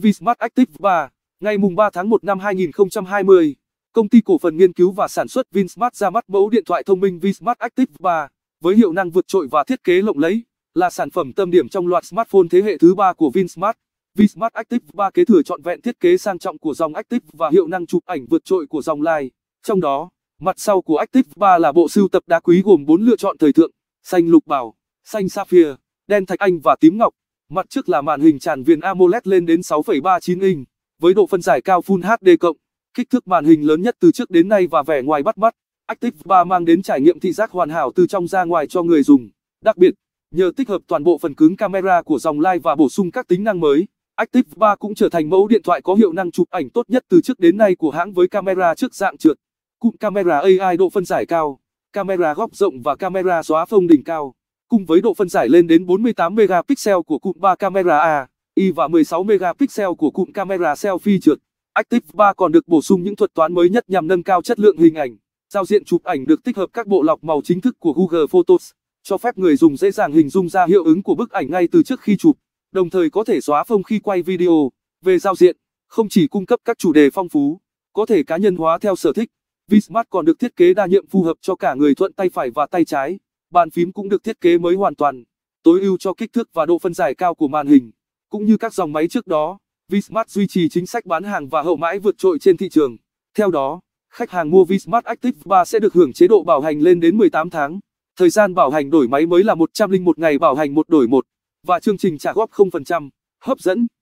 TV Smart Active 3, ngày mùng 3 tháng 1 năm 2020, công ty cổ phần nghiên cứu và sản xuất Vinsmart ra mắt mẫu điện thoại thông minh Vinsmart Active 3 với hiệu năng vượt trội và thiết kế lộng lẫy, là sản phẩm tâm điểm trong loạt smartphone thế hệ thứ ba của Vinsmart. Vinsmart Active 3 kế thừa trọn vẹn thiết kế sang trọng của dòng Active và hiệu năng chụp ảnh vượt trội của dòng Line. Trong đó, mặt sau của Active 3 là bộ sưu tập đá quý gồm 4 lựa chọn thời thượng: xanh lục bảo, xanh sapphire, đen thạch anh và tím ngọc. Mặt trước là màn hình tràn viền AMOLED lên đến 6,39 inch, với độ phân giải cao Full HD+, kích thước màn hình lớn nhất từ trước đến nay và vẻ ngoài bắt mắt. Active 3 mang đến trải nghiệm thị giác hoàn hảo từ trong ra ngoài cho người dùng. Đặc biệt, nhờ tích hợp toàn bộ phần cứng camera của dòng Live và bổ sung các tính năng mới, Active 3 cũng trở thành mẫu điện thoại có hiệu năng chụp ảnh tốt nhất từ trước đến nay của hãng với camera trước dạng trượt, cụm camera AI độ phân giải cao, camera góc rộng và camera xóa phông đỉnh cao cùng với độ phân giải lên đến 48 megapixel của cụm 3 camera A, Y và 16 megapixel của cụm camera selfie trượt. Active 3 còn được bổ sung những thuật toán mới nhất nhằm nâng cao chất lượng hình ảnh. Giao diện chụp ảnh được tích hợp các bộ lọc màu chính thức của Google Photos, cho phép người dùng dễ dàng hình dung ra hiệu ứng của bức ảnh ngay từ trước khi chụp, đồng thời có thể xóa phông khi quay video. Về giao diện, không chỉ cung cấp các chủ đề phong phú, có thể cá nhân hóa theo sở thích, Vsmart còn được thiết kế đa nhiệm phù hợp cho cả người thuận tay phải và tay trái. Bàn phím cũng được thiết kế mới hoàn toàn, tối ưu cho kích thước và độ phân giải cao của màn hình. Cũng như các dòng máy trước đó, Vsmart duy trì chính sách bán hàng và hậu mãi vượt trội trên thị trường. Theo đó, khách hàng mua Vsmart Active 3 sẽ được hưởng chế độ bảo hành lên đến 18 tháng. Thời gian bảo hành đổi máy mới là 101 ngày bảo hành một đổi một và chương trình trả góp 0%, hấp dẫn.